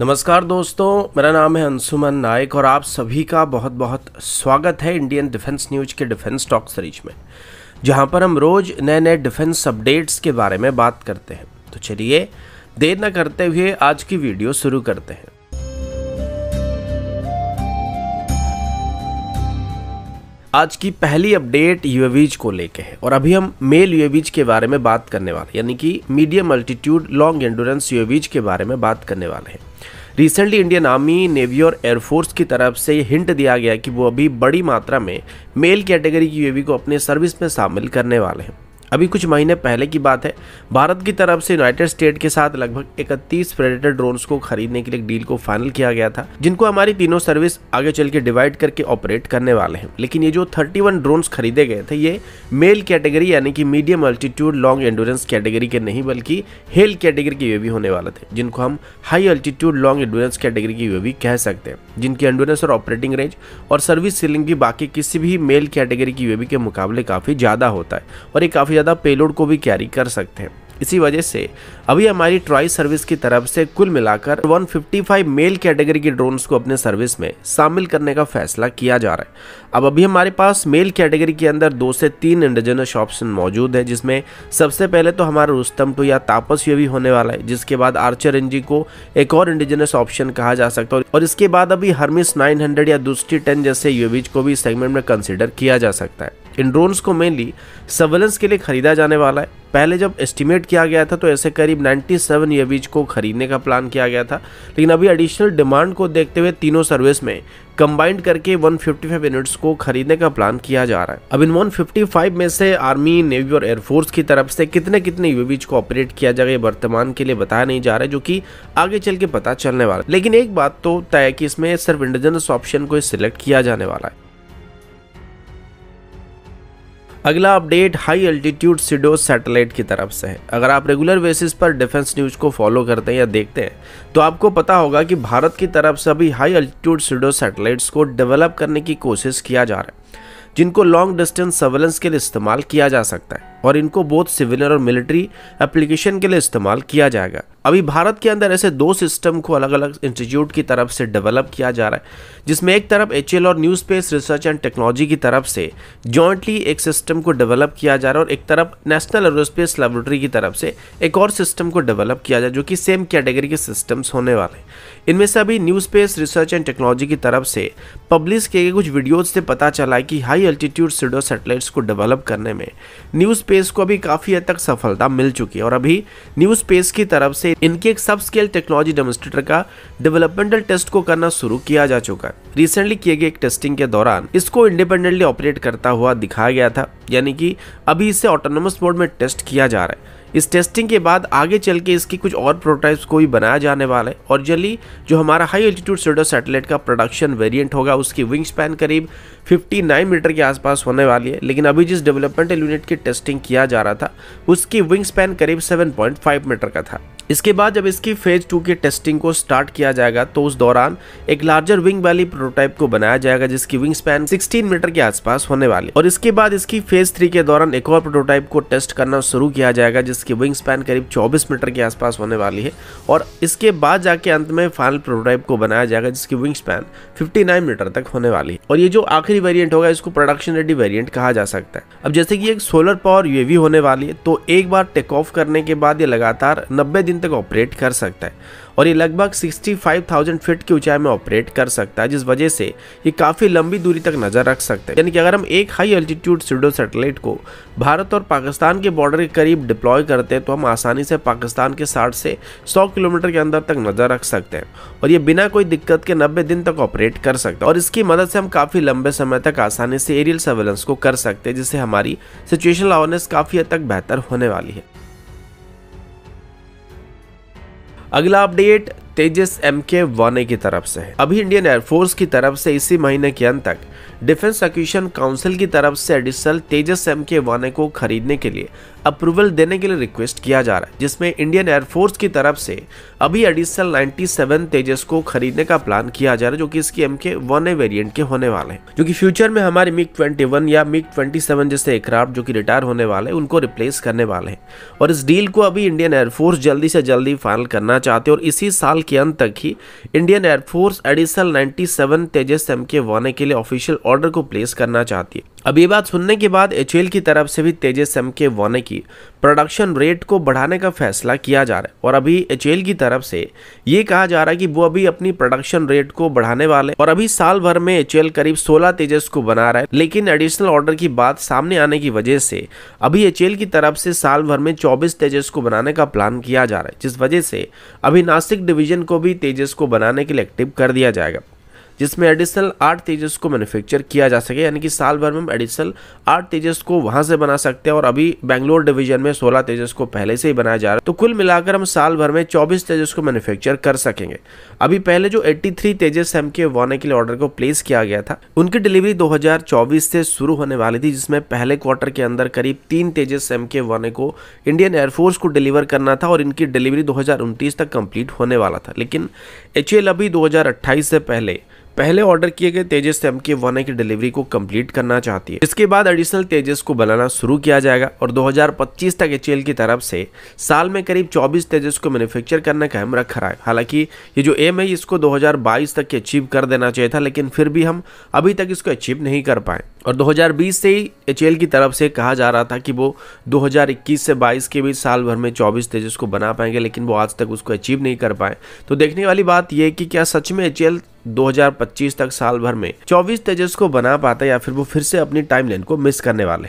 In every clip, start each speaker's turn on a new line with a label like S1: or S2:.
S1: नमस्कार दोस्तों मेरा नाम है अंशुमन नायक और आप सभी का बहुत बहुत स्वागत है इंडियन डिफेंस न्यूज के डिफेंस टॉक सीरीज में जहां पर हम रोज नए नए डिफेंस अपडेट्स के बारे में बात करते हैं तो चलिए देर न करते हुए आज की वीडियो शुरू करते हैं आज की पहली अपडेट यूएवीज को लेके है और अभी हम मेल यूएवीज के बारे में बात करने वाले यानी कि medium altitude long endurance UAVs के बारे में बात करने वाले हैं रिसेंटली इंडियन आर्मी नेवी और एयरफोर्स की तरफ से हिंट दिया गया कि वो अभी बड़ी मात्रा में मेल कैटेगरी की यूएवी को अपने सर्विस में शामिल करने वाले हैं अभी कुछ महीने पहले की बात है भारत की तरफ से यूनाइटेड स्टेट के साथ लगभग 31 प्रेडेटर ड्रोन्स को खरीदने के लिए डील को फाइनल किया गया था जिनको हमारी तीनों सर्विस आगे चल के डिवाइड करके ऑपरेट करने वाले हैं लेकिन ये जो 31 ड्रोन्स खरीदे गए थे ये मेल कैटेगरी यानी कि medium altitude long endurance category के नहीं बल्कि हेल कैटेगरी के भी होने वाले थे जिनको हम high altitude long endurance category के भी कह सकते हैं जिनकी एंडोरेंस और ऑपरेटिंग रेंज और सर्विस सीलिंग भी बाकी किसी भी मेल कैटेगरी की यूवी के मुकाबले काफी ज्यादा होता है और ये काफी ज़्यादा पेलोड को भी कैरी कर सकते हैं इसी वजह से अभी हमारी ट्राई सर्विस की तरफ से कुल मिलाकर 155 मेल कैटेगरी के ड्रोन्स को अपने सर्विस में शामिल करने का फैसला किया जा रहा है अब अभी हमारे पास मेल कैटेगरी के अंदर दो से तीन इंडिजिनस ऑप्शन मौजूद है जिसमें सबसे पहले तो हमारा रुस्तम टू या तापस भी होने वाला है जिसके बाद आर्चर एनजी को एक और इंडिजिनस ऑप्शन कहा जा सकता है और इसके बाद अभी हर्मिस नाइन या दुष्टि टेन जैसे यूवीज को भी सेगमेंट में कंसिडर किया जा सकता है इन ड्रोन्स को मेनली सर्वेलेंस के लिए खरीदा जाने वाला है पहले जब एस्टिमेट किया गया था तो ऐसे करीब 97 सेवन को खरीदने का प्लान किया गया था लेकिन अभी एडिशनल डिमांड को देखते हुए तीनों सर्विस में कंबाइंड करके 155 यूनिट्स को खरीदने का प्लान किया जा रहा है अब इन 155 में से आर्मी नेवी और एयरफोर्स की तरफ से कितने कितने यूवीज को ऑपरेट किया जाएगा वर्तमान के लिए बताया नहीं जा रहा है जो कि आगे चल के पता चलने वाला है लेकिन एक बात तो तय है कि इसमें सिर्फ इंडिजनस ऑप्शन को सिलेक्ट किया जाने वाला है अगला update high altitude pseudo satellite की तरफ से है अगर आप रेगुलर बेसिस पर डिफेंस न्यूज़ को फॉलो करते हैं या देखते हैं तो आपको पता होगा कि भारत की तरफ से अभी हाई अल्टीट्यूड सिडो सैटेलाइट्स को डेवलप करने की कोशिश किया जा रहा है जिनको लॉन्ग डिस्टेंस सर्वेलेंस के लिए इस्तेमाल किया जा सकता है और इनको बोथ सिविलियन और मिलिट्री एप्लीकेशन के लिए इस्तेमाल किया जाएगा अभी भारत के अंदर ऐसे दो सिस्टम को अलग अलग इंस्टीट्यूट की तरफ से डेवलप किया जा रहा है जिसमें एक तरफ एच और new space research and technology की तरफ से जॉइंटली एक सिस्टम को डेवलप किया जा रहा है और एक तरफ नेशनल एरोस्पेस लेबोरेटरी की तरफ से एक और सिस्टम को डेवलप किया जा जो कि सेम कैटेगरी के सिस्टम्स होने वाले हैं इनमें से अभी new space research and technology की तरफ से पब्लिश किए गए कुछ वीडियोज से पता चला है कि हाई अल्टीट्यूड सीडो सेटेलाइट्स को डेवलप करने में न्यू स्पेस को अभी काफ़ी हद तक सफलता मिल चुकी है और अभी न्यू स्पेस की तरफ से इनके एक सब स्केल टेक्नोलॉजी डेमोस्ट्रेटर का डेवलपमेंटल टेस्ट को करना शुरू किया जा चुका है रिसेंटली किए गए एक टेस्टिंग के दौरान इसको इंडिपेंडेंटली ऑपरेट करता हुआ दिखाया गया था यानी कि अभी इसे ऑटोनोमस मोड में टेस्ट किया जा रहा है इस टेस्टिंग के बाद आगे चल के इसकी कुछ और प्रोटोटाइप्स को भी बनाया जाने वाला है और जल्दी जो हमारा हाई एल्टीट्यूड सोडो सैटेलाइट का प्रोडक्शन वेरिएंट होगा उसकी विंग स्पैन करीब 59 मीटर के आसपास होने वाली है लेकिन अभी जिस डेवलपमेंटल यूनिट की टेस्टिंग किया जा रहा था उसकी विंग स्पैन करीब 7.5 मीटर का था इसके बाद जब इसकी फेज टू के टेस्टिंग को स्टार्ट किया जाएगा तो उस दौरान एक लार्जर विंग वाली प्रोटोटाइप को बनाया जाएगा जिसकी विंग स्पैन 16 मीटर के आसपास होने वाली और इसके बाद इसकी फेज थ्री के दौरान एक और प्रोटोटाइप को टेस्ट करना शुरू किया जाएगा जिसकी विंग स्पैन करीब चौबीस मीटर के आसपास होने वाली है और इसके बाद जाके अंत में फाइनल प्रोटोटाइप को बनाया जाएगा जिसकी विंग स्पैन फिफ्टी मीटर तक होने वाली है और ये जो आखिरी वेरियंट होगा इसको प्रोडक्शन रेडी वेरियंट कहा जा सकता है अब जैसे कि एक सोलर पावर यूएवी होने वाली है तो एक बार टेक ऑफ करने के बाद ये लगातार नब्बे दिन दिन तक ऑपरेट कर सकता है और ये लगभग 65,000 फीट की ऊंचाई में ऑपरेट कर सकता है जिस वजह से ये काफ़ी लंबी दूरी तक नज़र रख सकता है यानी कि अगर हम एक हाई अल्टीट्यूड सीडो सैटेलाइट को भारत और पाकिस्तान के बॉर्डर के करीब डिप्लॉय करते हैं तो हम आसानी से पाकिस्तान के साठ से सौ किलोमीटर के अंदर तक नज़र रख सकते हैं और ये बिना कोई दिक्कत के नब्बे दिन तक ऑपरेट कर सकते हैं और इसकी मदद से हम काफ़ी लंबे समय तक आसानी से एरियल सर्वेलेंस को कर सकते हैं जिससे हमारी सिचुएशन अवेयरनेस काफ़ी हद तक बेहतर होने वाली है अगला अपडेट तेजस एम के वाने की तरफ से है अभी इंडियन एयरफोर्स की तरफ से इसी महीने के अंत तक डिफेंस एक्शन काउंसिल की तरफ से एडिशनल तेजस एम के वाने को खरीदने के लिए अप्रूवल देने के लिए रिक्वेस्ट किया जा रहा है जिसमें इंडियन एयरफोर्स की तरफ से अभी एडिशनल 97 तेजस को खरीदने का प्लान किया जा रहा है जो कि इसके एम के वन ए वेरियंट के होने वाले हैं जो कि फ्यूचर में हमारे मिग 21 या मिग 27 जैसे एयरक्राफ्ट जो कि रिटायर होने वाले हैं उनको रिप्लेस करने वाले हैं और इस डील को अभी इंडियन एयरफोर्स जल्दी से जल्दी फाइनल करना चाहते हैं और इसी साल के अंत तक ही Indian air force additional ninety Tejas M K के लिए ऑफिशियल ऑर्डर को प्लेस करना चाहती है अब ये बात सुनने के बाद एच की तरफ से भी तेजस एम के वाने की प्रोडक्शन रेट को बढ़ाने का फैसला किया जा रहा है और अभी एच की तरफ से ये कहा जा रहा है कि वो अभी अपनी प्रोडक्शन रेट को बढ़ाने वाले और अभी साल भर में एच करीब 16 तेजस को बना रहा है लेकिन एडिशनल ऑर्डर की बात सामने आने की वजह से अभी एच की तरफ से साल भर में चौबीस तेजस को बनाने का प्लान किया जा रहा है जिस वजह से अभी नासिक डिवीजन को भी तेजस को बनाने के लिए एक्टिव कर दिया जाएगा जिसमें एडिशनल आठ तेजस को मैन्युफैक्चर किया जा सके यानी कि साल भर में एडिशनल आठ तेजस को वहां से बना सकते हैं और अभी बेंगलोर डिवीजन में सोलह तेजस को पहले से ही बनाया जा रहा है तो कुल मिलाकर हम साल भर में चौबीस तेजस को मैन्युफैक्चर कर सकेंगे अभी पहले जो एट्टी थ्री तेजस एम के वाने के लिए ऑर्डर को प्लेस किया गया था उनकी डिलीवरी दो से शुरू होने वाली थी जिसमें पहले क्वार्टर के अंदर करीब तीन तेजस एम के वाने को इंडियन एयरफोर्स को डिलीवर करना था और इनकी डिलीवरी दो तक कंप्लीट होने वाला था लेकिन एच अभी अट्ठाईस से पहले पहले ऑर्डर किए गए तेजस एम के वन की डिलीवरी को कंप्लीट करना चाहती है इसके बाद एडिशनल तेजस को बनाना शुरू किया जाएगा और 2025 तक एच की तरफ से साल में करीब 24 तेजस को मैन्युफैक्चर करने का रख रखा है हालांकि ये जो एम है इसको 2022 तक अचीव कर देना चाहिए था लेकिन फिर भी हम अभी तक इसको अचीव नहीं कर पाए और 2020 से ही एच की तरफ से कहा जा रहा था कि वो 2021 से 22 के बीच साल भर में 24 तेजस को बना पाएंगे लेकिन वो आज तक उसको अचीव नहीं कर पाए तो देखने वाली बात यह कि क्या सच में एच 2025 तक साल भर में 24 तेजस को बना पाते या फिर वो फिर से अपनी टाइमलाइन को मिस करने वाले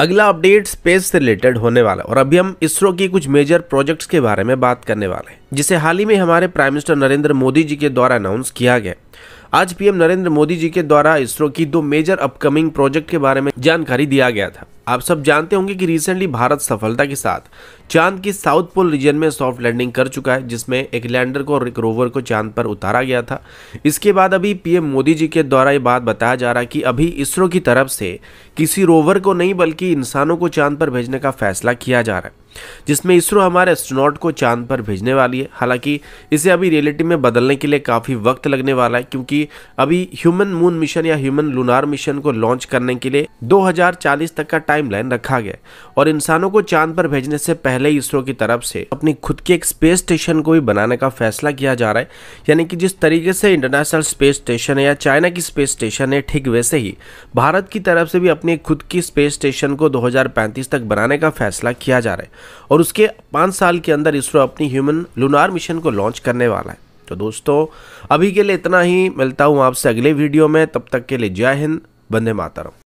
S1: अगला अपडेट स्पेस से रिलेटेड होने वाला और अभी हम इसरो की कुछ मेजर प्रोजेक्ट्स के बारे में बात करने वाले हैं जिसे हाल ही में हमारे प्राइम मिनिस्टर नरेंद्र मोदी जी के द्वारा अनाउंस किया गया आज पीएम नरेंद्र मोदी जी के द्वारा इसरो की दो मेजर अपकमिंग प्रोजेक्ट के बारे में जानकारी दिया गया था आप सब जानते होंगे कि रिसेंटली भारत सफलता के साथ चांद की साउथ पोल रीजन में सॉफ्ट लैंडिंग कर चुका है जिसमें एक लैंडर को और एक रोवर को चांद पर उतारा गया था इसके बाद अभी पीएम मोदी जी के द्वारा ये बात बताया जा रहा है कि अभी इसरो की तरफ से किसी रोवर को नहीं बल्कि इंसानों को चांद पर भेजने का फैसला किया जा रहा है जिसमें इसरो हमारे एस्ट्रोनॉट को चांद पर भेजने वाली है हालांकि इसे अभी रियलिटी में बदलने के लिए काफ़ी वक्त लगने वाला है क्योंकि अभी ह्यूमन मून मिशन या ह्यूमन लूनार मिशन को लॉन्च करने के लिए 2040 तक का टाइमलाइन रखा गया और इंसानों को चांद पर भेजने से पहले इसरो की तरफ से अपनी खुद के एक स्पेस स्टेशन को भी बनाने का फैसला किया जा रहा है यानी कि जिस तरीके से इंटरनेशनल स्पेस स्टेशन है या चाइना की स्पेस स्टेशन है ठीक वैसे ही भारत की तरफ से भी अपने खुद की स्पेस स्टेशन को 2035 तक बनाने का फैसला किया जा रहा है और उसके पाँच साल के अंदर इसरो अपनी ह्यूमन लूनार मिशन को लॉन्च करने वाला है तो दोस्तों अभी के लिए इतना ही मिलता हूँ आपसे अगले वीडियो में तब तक के लिए जय हिंद वंदे मातरम